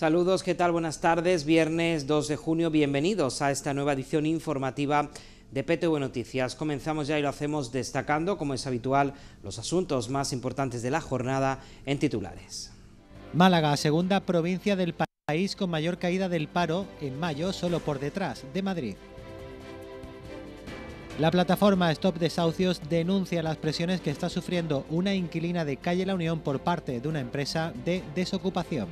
Saludos, ¿qué tal? Buenas tardes, viernes 2 de junio, bienvenidos a esta nueva edición informativa de PTV Noticias. Comenzamos ya y lo hacemos destacando, como es habitual, los asuntos más importantes de la jornada en titulares. Málaga, segunda provincia del país con mayor caída del paro en mayo, solo por detrás de Madrid. La plataforma Stop Desahucios denuncia las presiones que está sufriendo una inquilina de Calle La Unión por parte de una empresa de desocupación.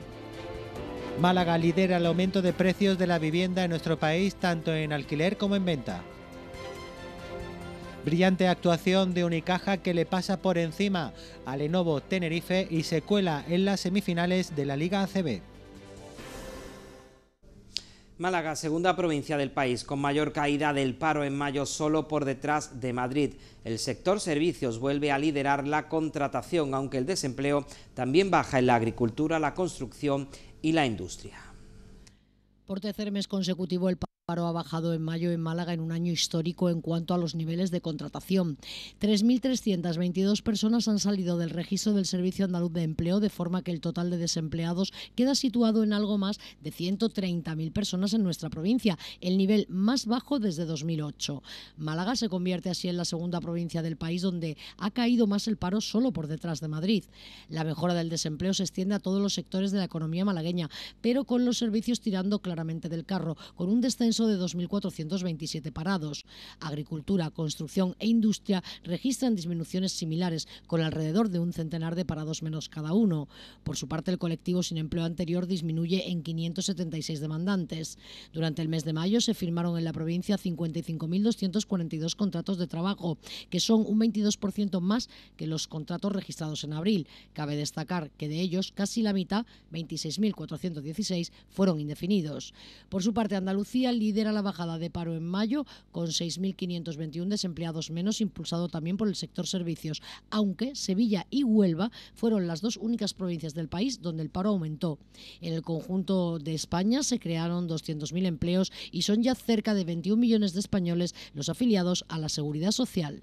Málaga lidera el aumento de precios de la vivienda en nuestro país, tanto en alquiler como en venta. Brillante actuación de Unicaja que le pasa por encima a Lenovo Tenerife y se cuela en las semifinales de la Liga ACB. Málaga, segunda provincia del país, con mayor caída del paro en mayo solo por detrás de Madrid. El sector servicios vuelve a liderar la contratación, aunque el desempleo también baja en la agricultura, la construcción y la industria. Por tercer mes consecutivo, el paro ha bajado en mayo en Málaga en un año histórico en cuanto a los niveles de contratación. 3.322 personas han salido del registro del Servicio Andaluz de Empleo, de forma que el total de desempleados queda situado en algo más de 130.000 personas en nuestra provincia, el nivel más bajo desde 2008. Málaga se convierte así en la segunda provincia del país donde ha caído más el paro solo por detrás de Madrid. La mejora del desempleo se extiende a todos los sectores de la economía malagueña, pero con los servicios tirando claramente del carro, con un descenso de 2.427 parados. Agricultura, construcción e industria registran disminuciones similares, con alrededor de un centenar de parados menos cada uno. Por su parte, el colectivo sin empleo anterior disminuye en 576 demandantes. Durante el mes de mayo se firmaron en la provincia 55.242 contratos de trabajo, que son un 22% más que los contratos registrados en abril. Cabe destacar que de ellos casi la mitad, 26.416, fueron indefinidos. Por su parte, Andalucía lidera lidera la bajada de paro en mayo con 6.521 desempleados menos, impulsado también por el sector servicios, aunque Sevilla y Huelva fueron las dos únicas provincias del país donde el paro aumentó. En el conjunto de España se crearon 200.000 empleos y son ya cerca de 21 millones de españoles los afiliados a la seguridad social.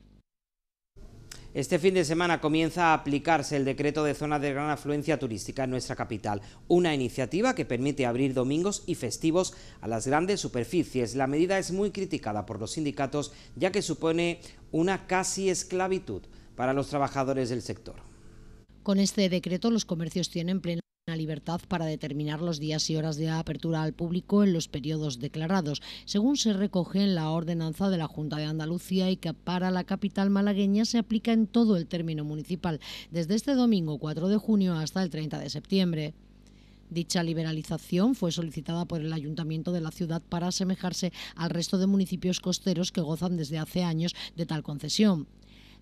Este fin de semana comienza a aplicarse el decreto de zona de gran afluencia turística en nuestra capital, una iniciativa que permite abrir domingos y festivos a las grandes superficies. La medida es muy criticada por los sindicatos ya que supone una casi esclavitud para los trabajadores del sector. Con este decreto los comercios tienen plena la libertad para determinar los días y horas de apertura al público en los periodos declarados, según se recoge en la ordenanza de la Junta de Andalucía y que para la capital malagueña se aplica en todo el término municipal, desde este domingo 4 de junio hasta el 30 de septiembre. Dicha liberalización fue solicitada por el ayuntamiento de la ciudad para asemejarse al resto de municipios costeros que gozan desde hace años de tal concesión.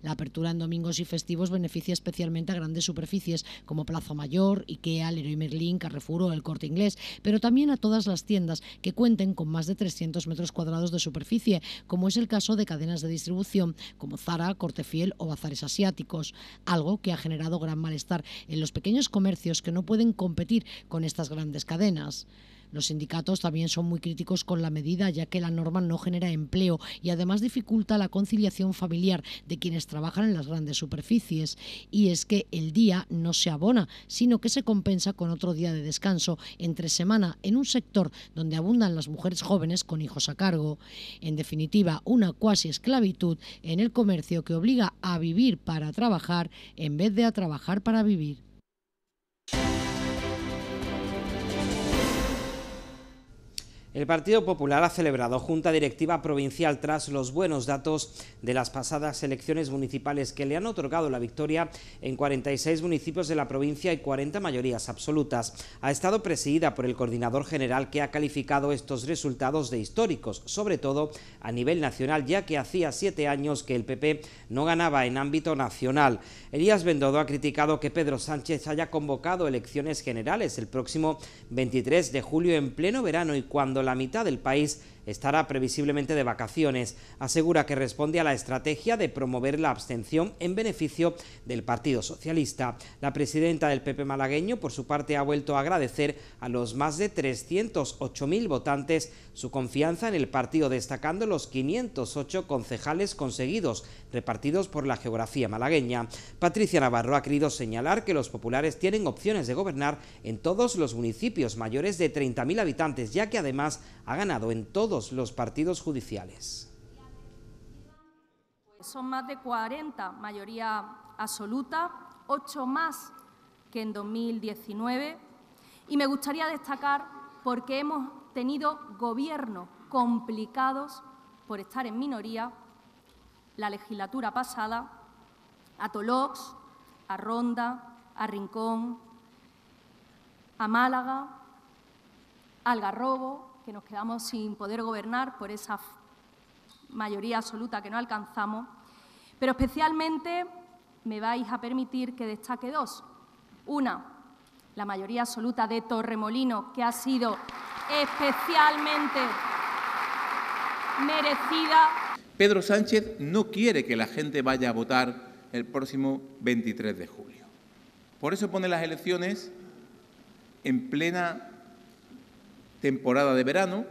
La apertura en domingos y festivos beneficia especialmente a grandes superficies como Plaza Mayor, IKEA, Leroy Merlin, Carrefour o El Corte Inglés, pero también a todas las tiendas que cuenten con más de 300 metros cuadrados de superficie, como es el caso de cadenas de distribución como Zara, Corte Fiel o bazares asiáticos, algo que ha generado gran malestar en los pequeños comercios que no pueden competir con estas grandes cadenas. Los sindicatos también son muy críticos con la medida, ya que la norma no genera empleo y además dificulta la conciliación familiar de quienes trabajan en las grandes superficies. Y es que el día no se abona, sino que se compensa con otro día de descanso entre semana en un sector donde abundan las mujeres jóvenes con hijos a cargo. En definitiva, una cuasi esclavitud en el comercio que obliga a vivir para trabajar en vez de a trabajar para vivir. El Partido Popular ha celebrado junta directiva provincial tras los buenos datos de las pasadas elecciones municipales que le han otorgado la victoria en 46 municipios de la provincia y 40 mayorías absolutas. Ha estado presidida por el coordinador general que ha calificado estos resultados de históricos, sobre todo a nivel nacional, ya que hacía siete años que el PP no ganaba en ámbito nacional. Elías Bendodo ha criticado que Pedro Sánchez haya convocado elecciones generales el próximo 23 de julio en pleno verano y cuando la mitad del país estará previsiblemente de vacaciones. Asegura que responde a la estrategia de promover la abstención en beneficio del Partido Socialista. La presidenta del PP malagueño, por su parte, ha vuelto a agradecer a los más de 308.000 votantes su confianza en el partido, destacando los 508 concejales conseguidos, repartidos por la geografía malagueña. Patricia Navarro ha querido señalar que los populares tienen opciones de gobernar en todos los municipios mayores de 30.000 habitantes, ya que además ha ganado en todo los partidos judiciales. Pues son más de 40, mayoría absoluta, 8 más que en 2019. Y me gustaría destacar porque hemos tenido gobiernos complicados por estar en minoría, la legislatura pasada, a Tolox, a Ronda, a Rincón, a Málaga, Algarrobo, que nos quedamos sin poder gobernar por esa mayoría absoluta que no alcanzamos, pero especialmente me vais a permitir que destaque dos. Una, la mayoría absoluta de Torremolino, que ha sido especialmente merecida. Pedro Sánchez no quiere que la gente vaya a votar el próximo 23 de julio. Por eso pone las elecciones en plena temporada de verano,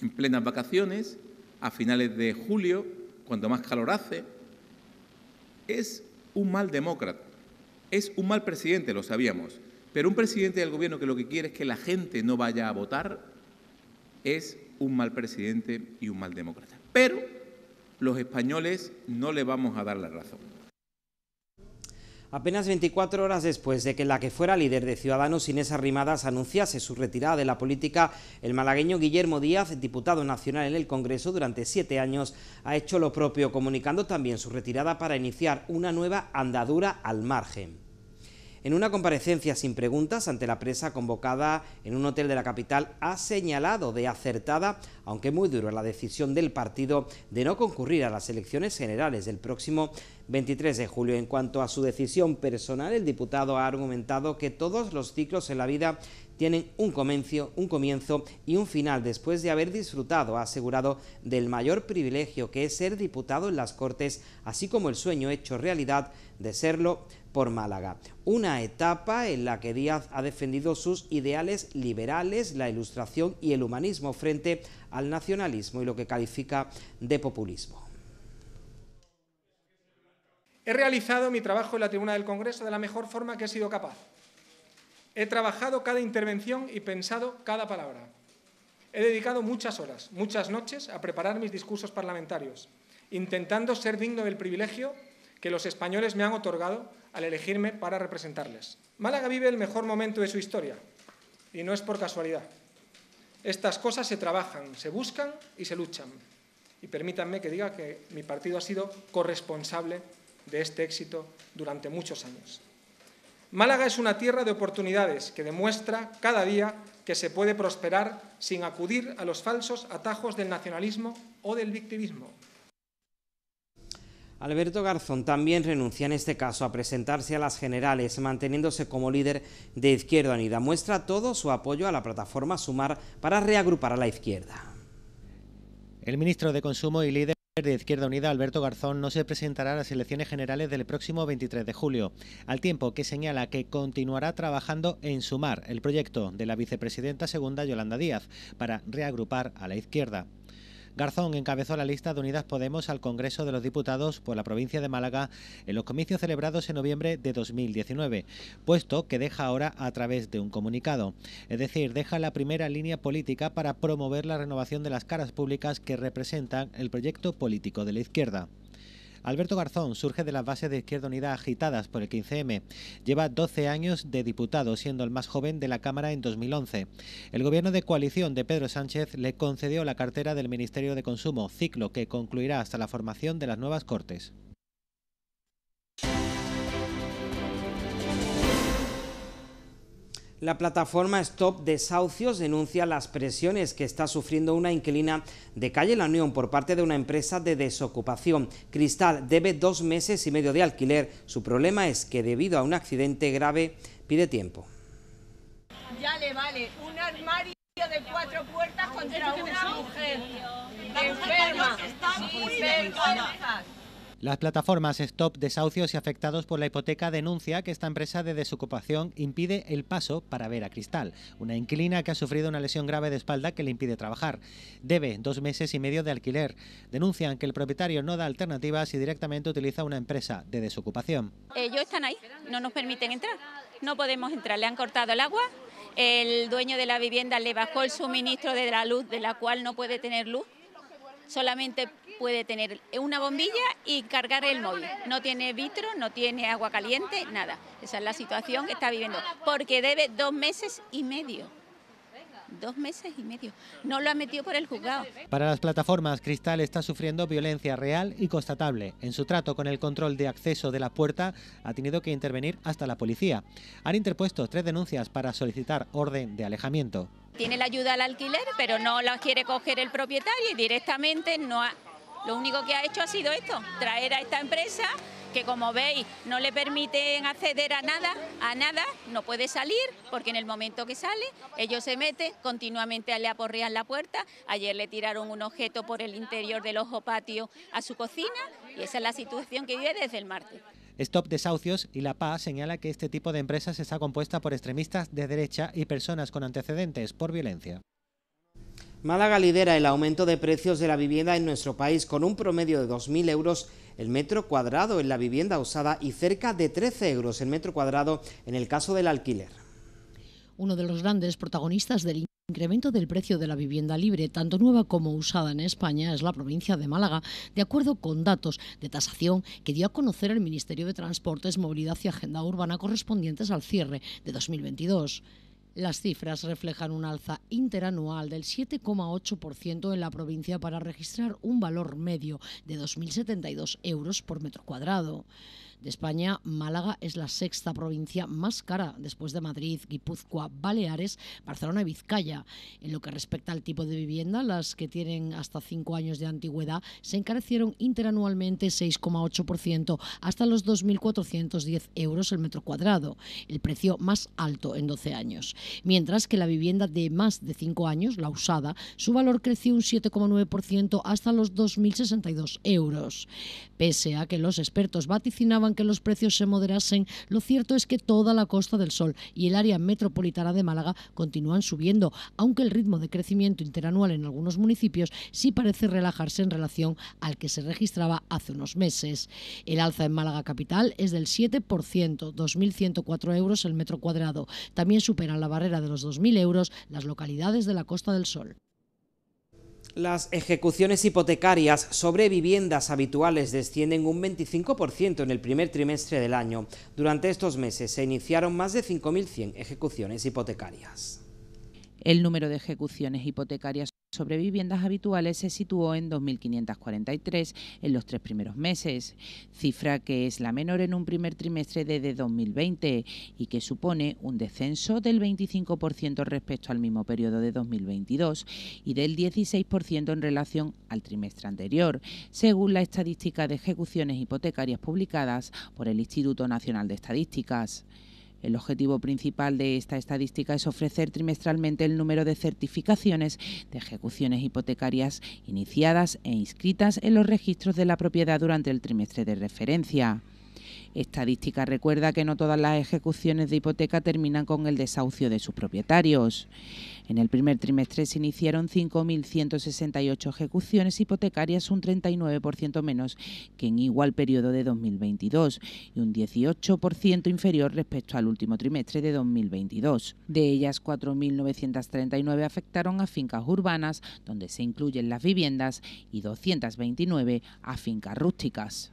en plenas vacaciones, a finales de julio, cuando más calor hace, es un mal demócrata, es un mal presidente, lo sabíamos, pero un presidente del gobierno que lo que quiere es que la gente no vaya a votar, es un mal presidente y un mal demócrata. Pero los españoles no le vamos a dar la razón. Apenas 24 horas después de que la que fuera líder de Ciudadanos Inés Arrimadas anunciase su retirada de la política, el malagueño Guillermo Díaz, diputado nacional en el Congreso durante siete años, ha hecho lo propio, comunicando también su retirada para iniciar una nueva andadura al margen. En una comparecencia sin preguntas ante la presa convocada en un hotel de la capital, ha señalado de acertada, aunque muy dura, la decisión del partido de no concurrir a las elecciones generales del próximo 23 de julio. En cuanto a su decisión personal, el diputado ha argumentado que todos los ciclos en la vida tienen un comienzo, un comienzo y un final después de haber disfrutado, ha asegurado, del mayor privilegio que es ser diputado en las Cortes, así como el sueño hecho realidad de serlo por Málaga. Una etapa en la que Díaz ha defendido sus ideales liberales, la ilustración y el humanismo frente al nacionalismo y lo que califica de populismo. He realizado mi trabajo en la tribuna del Congreso de la mejor forma que he sido capaz. He trabajado cada intervención y pensado cada palabra. He dedicado muchas horas, muchas noches a preparar mis discursos parlamentarios, intentando ser digno del privilegio que los españoles me han otorgado al elegirme para representarles. Málaga vive el mejor momento de su historia, y no es por casualidad. Estas cosas se trabajan, se buscan y se luchan. Y permítanme que diga que mi partido ha sido corresponsable de este éxito durante muchos años. Málaga es una tierra de oportunidades que demuestra cada día que se puede prosperar sin acudir a los falsos atajos del nacionalismo o del victimismo. Alberto Garzón también renuncia en este caso a presentarse a las generales, manteniéndose como líder de Izquierda Unida. Muestra todo su apoyo a la plataforma Sumar para reagrupar a la izquierda. El ministro de Consumo y líder de Izquierda Unida, Alberto Garzón, no se presentará a las elecciones generales del próximo 23 de julio, al tiempo que señala que continuará trabajando en sumar el proyecto de la vicepresidenta segunda Yolanda Díaz para reagrupar a la izquierda. Garzón encabezó la lista de Unidas Podemos al Congreso de los Diputados por la provincia de Málaga en los comicios celebrados en noviembre de 2019, puesto que deja ahora a través de un comunicado. Es decir, deja la primera línea política para promover la renovación de las caras públicas que representan el proyecto político de la izquierda. Alberto Garzón surge de las bases de Izquierda Unida agitadas por el 15M. Lleva 12 años de diputado, siendo el más joven de la Cámara en 2011. El gobierno de coalición de Pedro Sánchez le concedió la cartera del Ministerio de Consumo, ciclo que concluirá hasta la formación de las nuevas Cortes. La plataforma Stop Desahucios denuncia las presiones que está sufriendo una inquilina de calle La Unión por parte de una empresa de desocupación. Cristal debe dos meses y medio de alquiler. Su problema es que debido a un accidente grave pide tiempo. Ya le vale un armario de cuatro puertas contra una mujer enferma, las plataformas Stop Desahucios y Afectados por la Hipoteca denuncia que esta empresa de desocupación impide el paso para ver Cristal, una inquilina que ha sufrido una lesión grave de espalda que le impide trabajar. Debe dos meses y medio de alquiler. Denuncian que el propietario no da alternativas y directamente utiliza una empresa de desocupación. Ellos están ahí, no nos permiten entrar, no podemos entrar, le han cortado el agua. El dueño de la vivienda le bajó el suministro de la luz, de la cual no puede tener luz solamente puede tener una bombilla y cargar el móvil. No tiene vitro, no tiene agua caliente, nada. Esa es la situación que está viviendo, porque debe dos meses y medio dos meses y medio. No lo ha metido por el juzgado. Para las plataformas, Cristal está sufriendo violencia real y constatable. En su trato con el control de acceso de la puerta, ha tenido que intervenir hasta la policía. Han interpuesto tres denuncias para solicitar orden de alejamiento. Tiene la ayuda al alquiler, pero no la quiere coger el propietario y directamente no ha lo único que ha hecho ha sido esto, traer a esta empresa que como veis no le permiten acceder a nada, a nada, no puede salir porque en el momento que sale ellos se meten, continuamente le aporrean la puerta, ayer le tiraron un objeto por el interior del ojo patio a su cocina y esa es la situación que vive desde el martes. Stop Desahucios y La Paz señala que este tipo de empresas está compuesta por extremistas de derecha y personas con antecedentes por violencia. Málaga lidera el aumento de precios de la vivienda en nuestro país con un promedio de 2.000 euros el metro cuadrado en la vivienda usada y cerca de 13 euros el metro cuadrado en el caso del alquiler. Uno de los grandes protagonistas del incremento del precio de la vivienda libre, tanto nueva como usada en España, es la provincia de Málaga, de acuerdo con datos de tasación que dio a conocer el Ministerio de Transportes, Movilidad y Agenda Urbana correspondientes al cierre de 2022. Las cifras reflejan un alza interanual del 7,8% en la provincia para registrar un valor medio de 2.072 euros por metro cuadrado de España, Málaga es la sexta provincia más cara después de Madrid, Guipúzcoa, Baleares, Barcelona y Vizcaya. En lo que respecta al tipo de vivienda, las que tienen hasta cinco años de antigüedad se encarecieron interanualmente 6,8% hasta los 2.410 euros el metro cuadrado, el precio más alto en 12 años. Mientras que la vivienda de más de cinco años, la usada, su valor creció un 7,9% hasta los 2.062 euros. Pese a que los expertos vaticinaban que los precios se moderasen, lo cierto es que toda la Costa del Sol y el área metropolitana de Málaga continúan subiendo, aunque el ritmo de crecimiento interanual en algunos municipios sí parece relajarse en relación al que se registraba hace unos meses. El alza en Málaga capital es del 7%, 2.104 euros el metro cuadrado. También superan la barrera de los 2.000 euros las localidades de la Costa del Sol. Las ejecuciones hipotecarias sobre viviendas habituales descienden un 25% en el primer trimestre del año. Durante estos meses se iniciaron más de 5.100 ejecuciones hipotecarias. El número de ejecuciones hipotecarias sobre viviendas habituales se situó en 2.543 en los tres primeros meses, cifra que es la menor en un primer trimestre desde 2020 y que supone un descenso del 25% respecto al mismo periodo de 2022 y del 16% en relación al trimestre anterior, según la estadística de ejecuciones hipotecarias publicadas por el Instituto Nacional de Estadísticas. El objetivo principal de esta estadística es ofrecer trimestralmente el número de certificaciones de ejecuciones hipotecarias iniciadas e inscritas en los registros de la propiedad durante el trimestre de referencia estadística recuerda que no todas las ejecuciones de hipoteca terminan con el desahucio de sus propietarios. En el primer trimestre se iniciaron 5.168 ejecuciones hipotecarias, un 39% menos que en igual periodo de 2022 y un 18% inferior respecto al último trimestre de 2022. De ellas, 4.939 afectaron a fincas urbanas, donde se incluyen las viviendas, y 229 a fincas rústicas.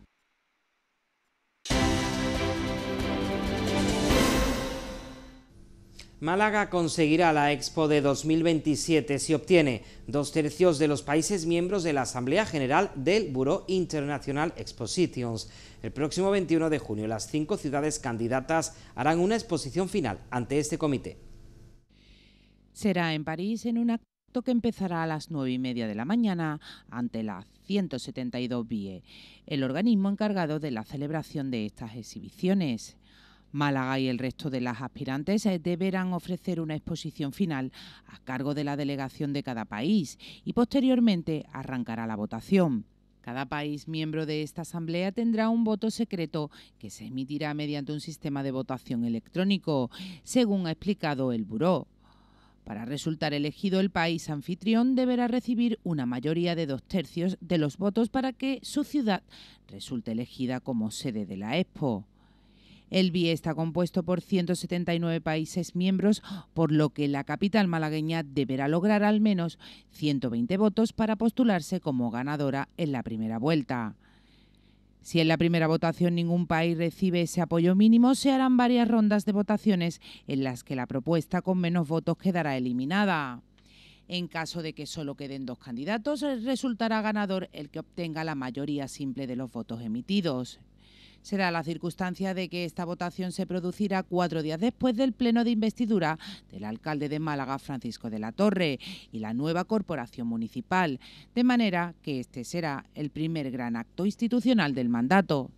Málaga conseguirá la Expo de 2027 si obtiene dos tercios de los países miembros de la Asamblea General del Buró Internacional Expositions. El próximo 21 de junio las cinco ciudades candidatas harán una exposición final ante este comité. Será en París en un acto que empezará a las nueve y media de la mañana ante la 172 BIE, el organismo encargado de la celebración de estas exhibiciones. Málaga y el resto de las aspirantes eh, deberán ofrecer una exposición final a cargo de la delegación de cada país y posteriormente arrancará la votación. Cada país miembro de esta asamblea tendrá un voto secreto que se emitirá mediante un sistema de votación electrónico, según ha explicado el Buró. Para resultar elegido el país anfitrión deberá recibir una mayoría de dos tercios de los votos para que su ciudad resulte elegida como sede de la Expo. El BIE está compuesto por 179 países miembros, por lo que la capital malagueña deberá lograr al menos 120 votos para postularse como ganadora en la primera vuelta. Si en la primera votación ningún país recibe ese apoyo mínimo, se harán varias rondas de votaciones en las que la propuesta con menos votos quedará eliminada. En caso de que solo queden dos candidatos, resultará ganador el que obtenga la mayoría simple de los votos emitidos será la circunstancia de que esta votación se producirá cuatro días después del pleno de investidura del alcalde de Málaga, Francisco de la Torre, y la nueva corporación municipal, de manera que este será el primer gran acto institucional del mandato.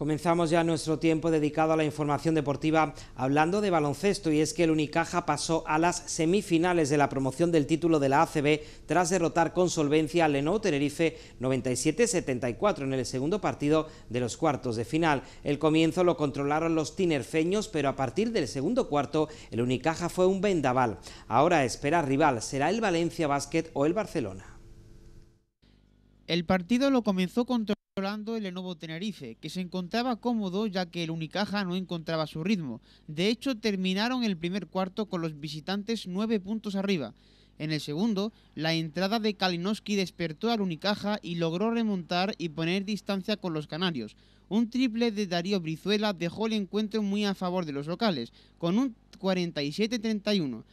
Comenzamos ya nuestro tiempo dedicado a la información deportiva hablando de baloncesto y es que el Unicaja pasó a las semifinales de la promoción del título de la ACB tras derrotar con solvencia al Lenovo Tenerife 97-74 en el segundo partido de los cuartos de final. El comienzo lo controlaron los tinerfeños pero a partir del segundo cuarto el Unicaja fue un vendaval. Ahora espera rival, será el Valencia Basket o el Barcelona. El partido lo comenzó contra hablando el Lenovo Tenerife, que se encontraba cómodo ya que el Unicaja no encontraba su ritmo. De hecho, terminaron el primer cuarto con los visitantes nueve puntos arriba. En el segundo, la entrada de Kalinowski despertó al Unicaja y logró remontar y poner distancia con los canarios. Un triple de Darío Brizuela dejó el encuentro muy a favor de los locales, con un 47-31.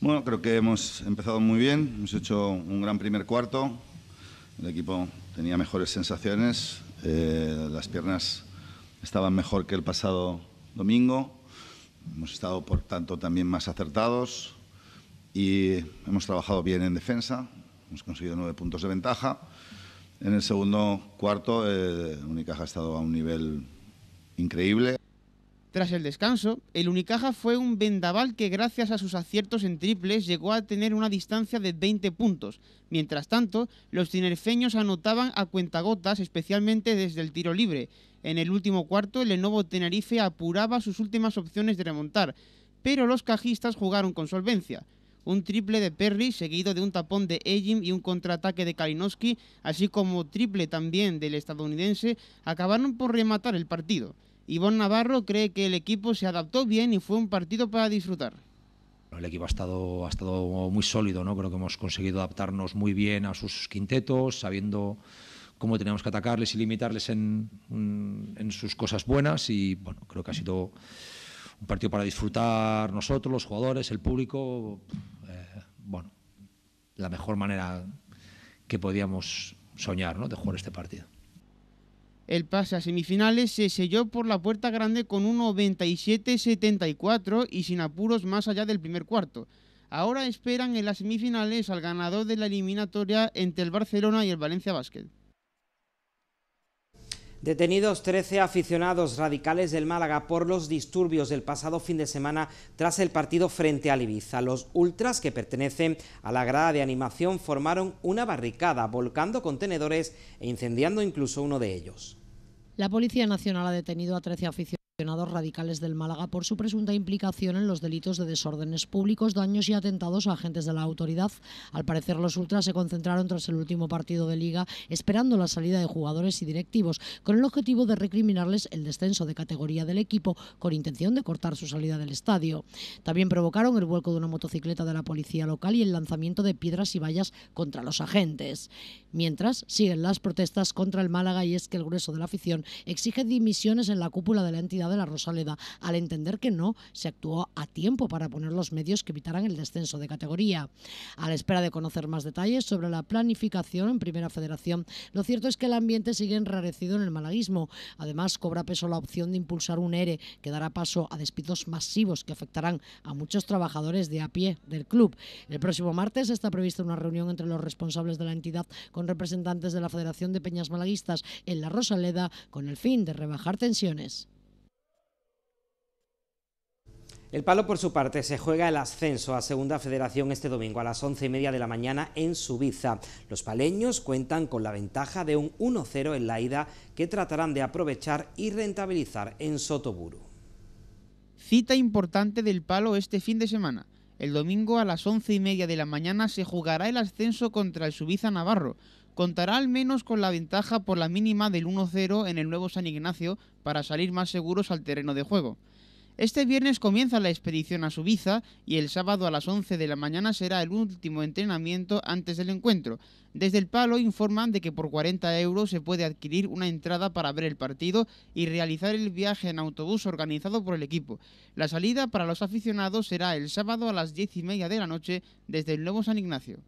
Bueno, creo que hemos empezado muy bien, hemos hecho un gran primer cuarto, el equipo tenía mejores sensaciones, eh, las piernas estaban mejor que el pasado domingo, hemos estado por tanto también más acertados y hemos trabajado bien en defensa, hemos conseguido nueve puntos de ventaja. En el segundo cuarto, eh, ha estado a un nivel increíble. Tras el descanso, el Unicaja fue un vendaval que gracias a sus aciertos en triples llegó a tener una distancia de 20 puntos. Mientras tanto, los tinerfeños anotaban a cuentagotas, especialmente desde el tiro libre. En el último cuarto, el Lenovo Tenerife apuraba sus últimas opciones de remontar, pero los cajistas jugaron con solvencia. Un triple de Perry, seguido de un tapón de Ejim y un contraataque de Kalinowski, así como triple también del estadounidense, acabaron por rematar el partido. Ivonne Navarro cree que el equipo se adaptó bien y fue un partido para disfrutar. El equipo ha estado, ha estado muy sólido, ¿no? Creo que hemos conseguido adaptarnos muy bien a sus quintetos, sabiendo cómo teníamos que atacarles y limitarles en, sus cosas buenas y bueno, creo que ha sido un partido para disfrutar nosotros, los jugadores, el público, eh, bueno, la mejor manera que podíamos soñar ¿no? de jugar este partido. El pase a semifinales se selló por la puerta grande con un 97-74 y sin apuros más allá del primer cuarto. Ahora esperan en las semifinales al ganador de la eliminatoria entre el Barcelona y el Valencia Basket. Detenidos 13 aficionados radicales del Málaga por los disturbios del pasado fin de semana tras el partido frente al Ibiza. Los ultras que pertenecen a la grada de animación formaron una barricada, volcando contenedores e incendiando incluso uno de ellos. La Policía Nacional ha detenido a 13 aficionados radicales del Málaga por su presunta implicación en los delitos de desórdenes públicos, daños y atentados a agentes de la autoridad. Al parecer, los ultras se concentraron tras el último partido de liga, esperando la salida de jugadores y directivos, con el objetivo de recriminarles el descenso de categoría del equipo, con intención de cortar su salida del estadio. También provocaron el vuelco de una motocicleta de la policía local y el lanzamiento de piedras y vallas contra los agentes. Mientras, siguen las protestas contra el Málaga y es que el grueso de la afición exige dimisiones en la cúpula de la entidad de la Rosaleda, al entender que no se actuó a tiempo para poner los medios que evitaran el descenso de categoría. A la espera de conocer más detalles sobre la planificación en Primera Federación, lo cierto es que el ambiente sigue enrarecido en el malaguismo. Además, cobra peso la opción de impulsar un ERE que dará paso a despidos masivos que afectarán a muchos trabajadores de a pie del club. El próximo martes está prevista una reunión entre los responsables de la entidad con representantes de la Federación de Peñas Malaguistas en la Rosaleda con el fin de rebajar tensiones. El Palo, por su parte, se juega el ascenso a Segunda Federación este domingo a las 11 y media de la mañana en Subiza. Los paleños cuentan con la ventaja de un 1-0 en la ida que tratarán de aprovechar y rentabilizar en Sotoburu. Cita importante del Palo este fin de semana. El domingo a las 11 y media de la mañana se jugará el ascenso contra el Subiza Navarro. Contará al menos con la ventaja por la mínima del 1-0 en el nuevo San Ignacio para salir más seguros al terreno de juego. Este viernes comienza la expedición a Subiza y el sábado a las 11 de la mañana será el último entrenamiento antes del encuentro. Desde el palo informan de que por 40 euros se puede adquirir una entrada para ver el partido y realizar el viaje en autobús organizado por el equipo. La salida para los aficionados será el sábado a las 10 y media de la noche desde el Nuevo San Ignacio.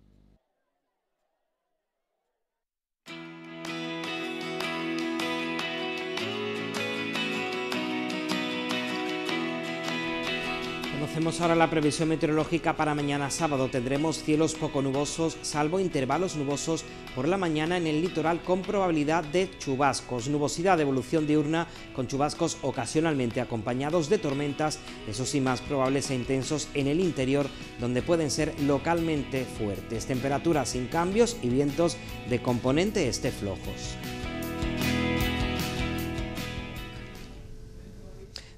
Conocemos ahora la previsión meteorológica para mañana sábado. Tendremos cielos poco nubosos, salvo intervalos nubosos por la mañana en el litoral con probabilidad de chubascos. Nubosidad de evolución diurna con chubascos ocasionalmente acompañados de tormentas, eso sí más probables e intensos en el interior, donde pueden ser localmente fuertes. Temperaturas sin cambios y vientos de componente este flojos.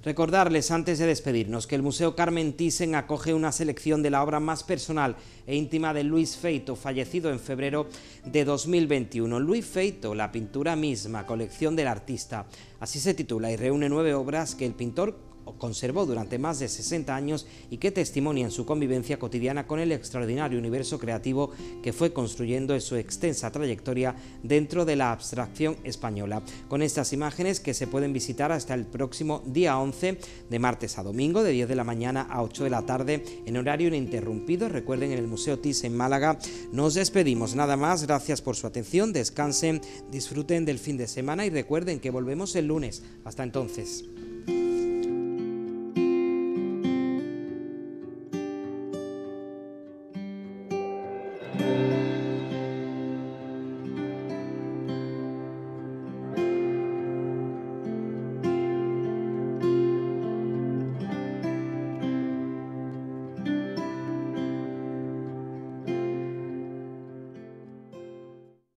Recordarles antes de despedirnos que el Museo Carmen Thyssen acoge una selección de la obra más personal e íntima de Luis Feito, fallecido en febrero de 2021. Luis Feito, la pintura misma, colección del artista. Así se titula y reúne nueve obras que el pintor conservó durante más de 60 años y que testimonian su convivencia cotidiana con el extraordinario universo creativo que fue construyendo en su extensa trayectoria dentro de la abstracción española. Con estas imágenes que se pueden visitar hasta el próximo día 11 de martes a domingo de 10 de la mañana a 8 de la tarde en horario ininterrumpido, recuerden en el Museo TIS en Málaga. Nos despedimos nada más, gracias por su atención, descansen, disfruten del fin de semana y recuerden que volvemos el lunes. Hasta entonces.